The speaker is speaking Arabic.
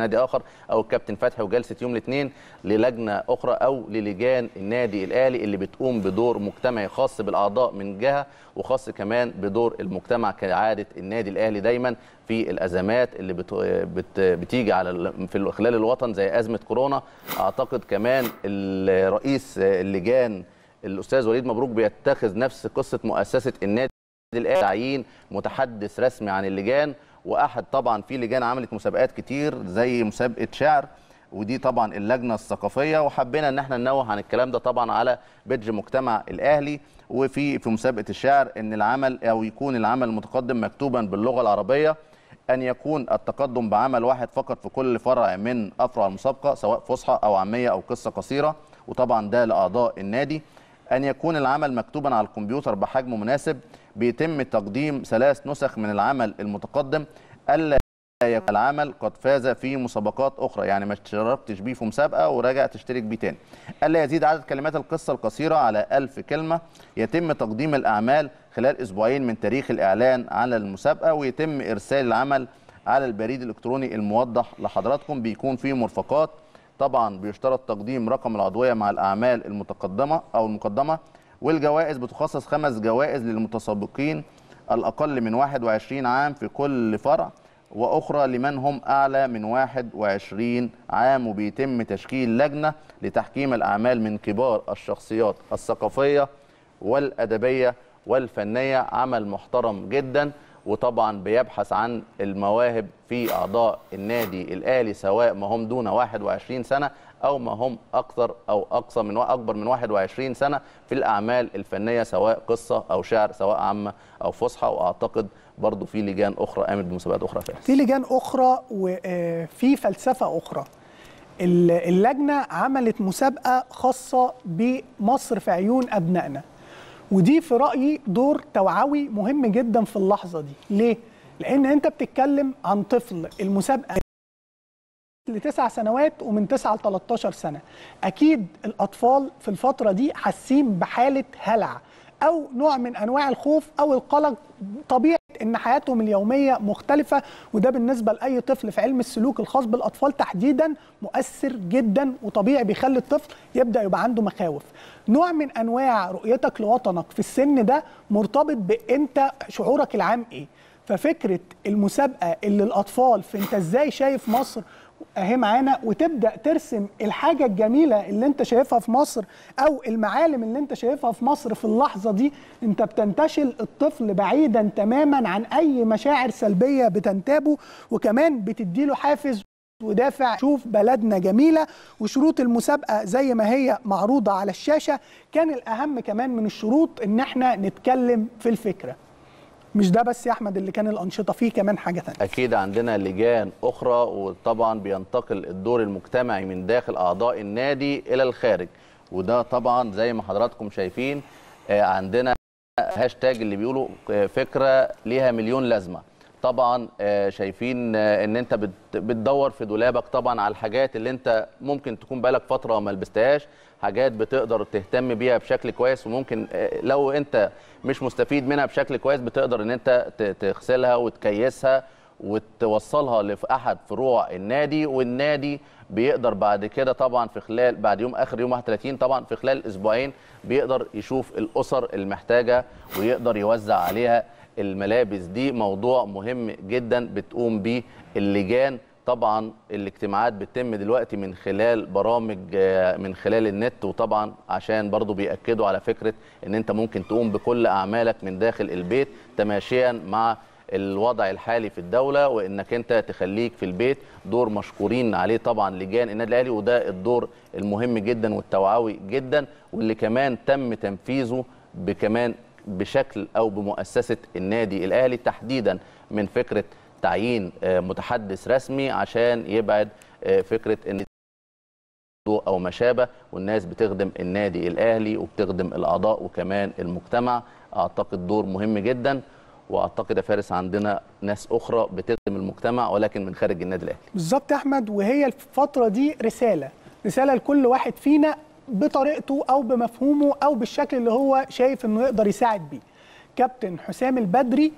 نادي اخر او الكابتن فتحي وجلسه يوم الاثنين للجنه اخرى او للجان النادي الاهلي اللي بتقوم بدور مجتمعي خاص بالاعضاء من جهه وخاص كمان بدور المجتمع كعاده النادي الاهلي دايما في الازمات اللي بت... بت... بتيجي على في خلال الوطن زي ازمه كورونا اعتقد كمان الرئيس اللجان الاستاذ وليد مبروك بيتخذ نفس قصه مؤسسه النادي الاهلي تعيين متحدث رسمي عن اللجان واحد طبعا في لجان عملت مسابقات كتير زي مسابقه شعر ودي طبعا اللجنه الثقافيه وحبينا ان احنا ننوه عن الكلام ده طبعا على بيدج مجتمع الاهلي وفي في مسابقه الشعر ان العمل او يكون العمل المتقدم مكتوبا باللغه العربيه ان يكون التقدم بعمل واحد فقط في كل فرع من افرع المسابقه سواء فصحى او عاميه او قصه قصيره وطبعا ده لاعضاء النادي أن يكون العمل مكتوبا على الكمبيوتر بحجم مناسب بيتم تقديم ثلاث نسخ من العمل المتقدم ألا يكون العمل قد فاز في مسابقات أخرى يعني ما اشتركتش بيه في مسابقة وراجع تشترك بيه تاني ألا يزيد عدد كلمات القصة القصيرة على ألف كلمة يتم تقديم الأعمال خلال أسبوعين من تاريخ الإعلان على المسابقة ويتم إرسال العمل على البريد الإلكتروني الموضح لحضراتكم بيكون فيه مرفقات طبعا بيشترط تقديم رقم العضويه مع الاعمال المتقدمه او المقدمه والجوائز بتخصص خمس جوائز للمتسابقين الاقل من 21 عام في كل فرع واخرى لمن هم اعلى من 21 عام وبيتم تشكيل لجنه لتحكيم الاعمال من كبار الشخصيات الثقافيه والادبيه والفنيه عمل محترم جدا وطبعا بيبحث عن المواهب في اعضاء النادي الاهلي سواء ما هم دون 21 سنه او ما هم اكثر او اقصى من اكبر من 21 سنه في الاعمال الفنيه سواء قصه او شعر سواء عامه او فصحى واعتقد برضه في لجان اخرى قامت بمسابقات اخرى فيها في لجان اخرى وفي آه، فلسفه اخرى اللجنه عملت مسابقه خاصه بمصر في عيون ابنائنا ودي في رايي دور توعوي مهم جدا في اللحظه دي ليه لان انت بتتكلم عن طفل المسابقه لتسع سنوات ومن تسعة ل 13 سنه اكيد الاطفال في الفتره دي حاسين بحاله هلع او نوع من انواع الخوف او القلق طبيعي ان حياتهم اليوميه مختلفه وده بالنسبه لاي طفل في علم السلوك الخاص بالاطفال تحديدا مؤثر جدا وطبيعي بيخلي الطفل يبدا يبقى عنده مخاوف نوع من انواع رؤيتك لوطنك في السن ده مرتبط بانت شعورك العام ايه ففكره المسابقه اللي الاطفال في انت ازاي شايف مصر اهي معانا وتبدا ترسم الحاجه الجميله اللي انت شايفها في مصر او المعالم اللي انت شايفها في مصر في اللحظه دي انت بتنتشل الطفل بعيدا تماما عن اي مشاعر سلبيه بتنتابه وكمان بتديله حافز ودافع شوف بلدنا جميلة وشروط المسابقة زي ما هي معروضة على الشاشة كان الأهم كمان من الشروط إن احنا نتكلم في الفكرة مش ده بس يا احمد اللي كان الانشطه فيه كمان حاجه ثانيه اكيد عندنا لجان اخرى وطبعا بينتقل الدور المجتمعي من داخل اعضاء النادي الى الخارج وده طبعا زي ما حضراتكم شايفين آه، عندنا هاشتاج اللي بيقولوا آه، فكره ليها مليون لازمه طبعا آه، شايفين آه، ان انت بتدور في دولابك طبعا على الحاجات اللي انت ممكن تكون بقالك فتره ما لبستهاش حاجات بتقدر تهتم بيها بشكل كويس وممكن آه، لو انت مش مستفيد منها بشكل كويس بتقدر ان انت تغسلها وتكيسها وتوصلها لاحد فروع النادي والنادي بيقدر بعد كده طبعا في خلال بعد يوم اخر يوم 31 طبعا في خلال اسبوعين بيقدر يشوف الاسر المحتاجه ويقدر يوزع عليها الملابس دي موضوع مهم جدا بتقوم بيه اللجان طبعا الاجتماعات بتتم دلوقتي من خلال برامج آه، من خلال النت وطبعا عشان برضو بيأكدوا على فكرة ان انت ممكن تقوم بكل اعمالك من داخل البيت تماشيا مع الوضع الحالي في الدولة وانك انت تخليك في البيت دور مشكورين عليه طبعا لجان النادي الاهلي وده الدور المهم جدا والتوعوي جدا واللي كمان تم تنفيذه بكمان بشكل او بمؤسسه النادي الاهلي تحديدا من فكره تعيين آه، متحدث رسمي عشان يبعد آه، فكره ان او ما شابه والناس بتخدم النادي الاهلي وبتخدم الاعضاء وكمان المجتمع اعتقد دور مهم جدا واعتقد يا فارس عندنا ناس اخرى بتخدم المجتمع ولكن من خارج النادي الاهلي بالظبط يا احمد وهي الفتره دي رساله رساله لكل واحد فينا بطريقته او بمفهومه او بالشكل اللي هو شايف انه يقدر يساعد بيه كابتن حسام البدري